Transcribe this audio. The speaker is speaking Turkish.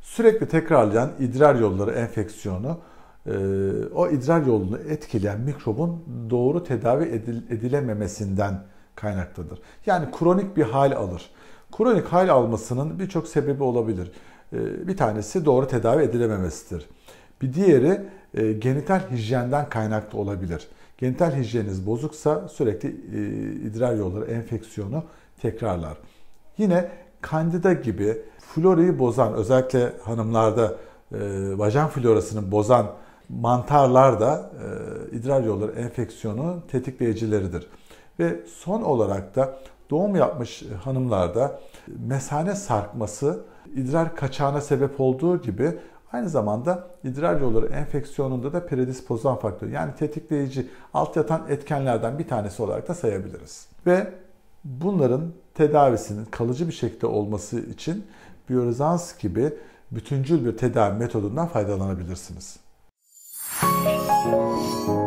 Sürekli tekrarlayan idrar yolları enfeksiyonu e, o idrar yolunu etkileyen mikrobun doğru tedavi edilememesinden kaynaklıdır. Yani kronik bir hal alır. Kronik hal almasının birçok sebebi olabilir. E, bir tanesi doğru tedavi edilememesidir. Bir diğeri e, genital hijyenden kaynaklı olabilir. Genital hijyeniniz bozuksa sürekli e, idrar yolları enfeksiyonu tekrarlar. Yine kandida gibi florayı bozan özellikle hanımlarda e, vajen florasını bozan mantarlar da e, idrar yolları enfeksiyonu tetikleyicileridir. Ve son olarak da doğum yapmış hanımlarda mesane sarkması idrar kaçağına sebep olduğu gibi Aynı zamanda idrar yolları enfeksiyonunda da predispozan faktör yani tetikleyici alt yatan etkenlerden bir tanesi olarak da sayabiliriz. Ve bunların tedavisinin kalıcı bir şekilde olması için biyorezans gibi bütüncül bir tedavi metodundan faydalanabilirsiniz. Müzik